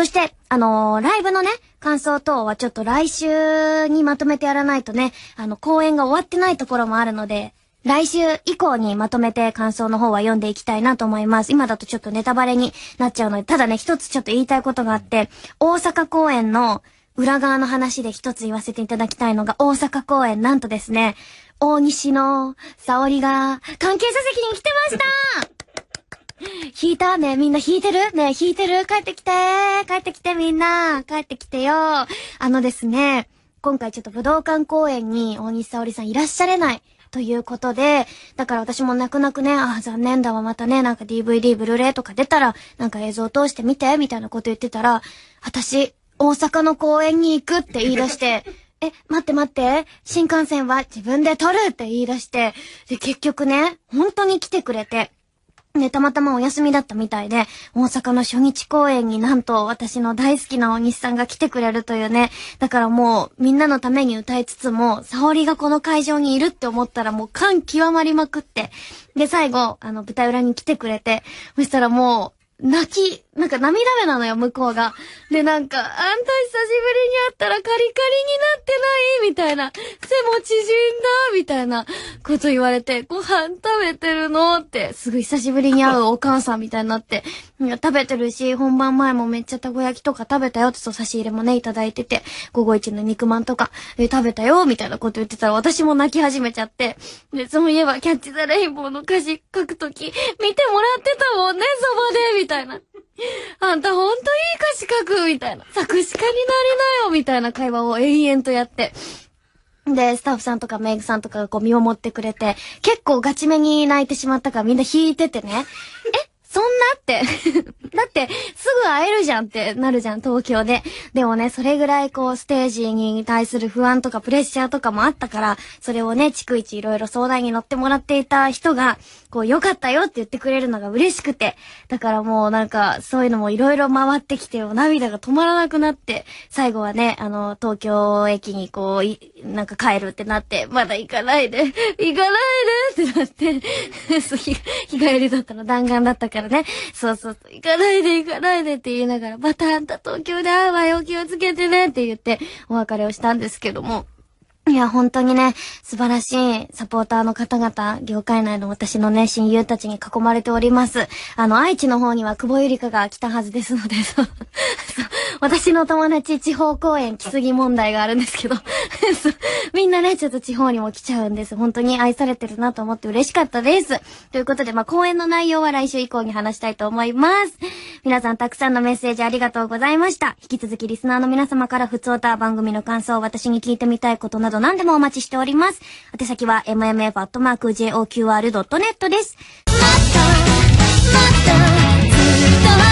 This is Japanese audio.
そして、あのー、ライブのね、感想等はちょっと来週にまとめてやらないとね、あの、公演が終わってないところもあるので、来週以降にまとめて感想の方は読んでいきたいなと思います。今だとちょっとネタバレになっちゃうので、ただね、一つちょっと言いたいことがあって、大阪公演の裏側の話で一つ言わせていただきたいのが、大阪公演、なんとですね、大西の沙織が関係者席に来てました引いたねみんな引いてるね引いてる帰ってきて帰ってきてみんな帰ってきてよあのですね、今回ちょっと武道館公演に大西沙織さんいらっしゃれないということで、だから私も泣く泣くね、ああ、残念だわ、またね、なんか DVD、ブルーレイとか出たら、なんか映像通して見て、みたいなこと言ってたら、私、大阪の公園に行くって言い出して、え、待って待って、新幹線は自分で撮るって言い出して、で、結局ね、本当に来てくれて、で、たまたまお休みだったみたいで、大阪の初日公演になんと私の大好きな大西さんが来てくれるというね。だからもうみんなのために歌いつつも、沙織がこの会場にいるって思ったらもう感極まりまくって。で、最後、あの、舞台裏に来てくれて、そしたらもう、泣き、なんか涙目なのよ、向こうが。で、なんか、あんた久しぶりに会ったらカリカリになってないみたいな。背も縮んだみたいなこと言われて、ご飯食べてるのって、すごい久しぶりに会うお母さんみたいになって。いや、食べてるし、本番前もめっちゃたこ焼きとか食べたよって、そう差し入れもね、いただいてて、午後一の肉まんとか、え食べたよみたいなこと言ってたら、私も泣き始めちゃって。で、そういえば、キャッチザレインボーの歌詞書くとき、見てもらってたもんね、そばでみたいな。あんたほんといい歌詞書くみたいな。作詞家になりなよみたいな会話を延々とやって。で、スタッフさんとかメイクさんとかがこう見守ってくれて、結構ガチめに泣いてしまったからみんな引いててね。え そんなって だって、すぐ会えるじゃんってなるじゃん、東京で。でもね、それぐらいこう、ステージに対する不安とかプレッシャーとかもあったから、それをね、逐一いろいろ相談に乗ってもらっていた人が、こう、良かったよって言ってくれるのが嬉しくて。だからもうなんか、そういうのもいろいろ回ってきて、涙が止まらなくなって、最後はね、あの、東京駅にこう、なんか帰るってなって、まだ行かないで、行かないでってなって 日帰りだったの弾丸だったから、からね。そうそう、行かないで行かないでって言いながら、またあんた東京で会うわよ、気をつけてねって言って、お別れをしたんですけども。いや、本当にね、素晴らしいサポーターの方々、業界内の私のね、親友たちに囲まれております。あの、愛知の方には久保ゆりかが来たはずですので、そう。そう私の友達地方公演来すぎ問題があるんですけど みんなね、ちょっと地方にも来ちゃうんです。本当に愛されてるなと思って嬉しかったです。ということで、まあ、公演の内容は来週以降に話したいと思います。皆さんたくさんのメッセージありがとうございました。引き続きリスナーの皆様から普通歌番組の感想、私に聞いてみたいことなど何でもお待ちしております。宛先は mmf.joqr.net です。もっと、もっと、ずっと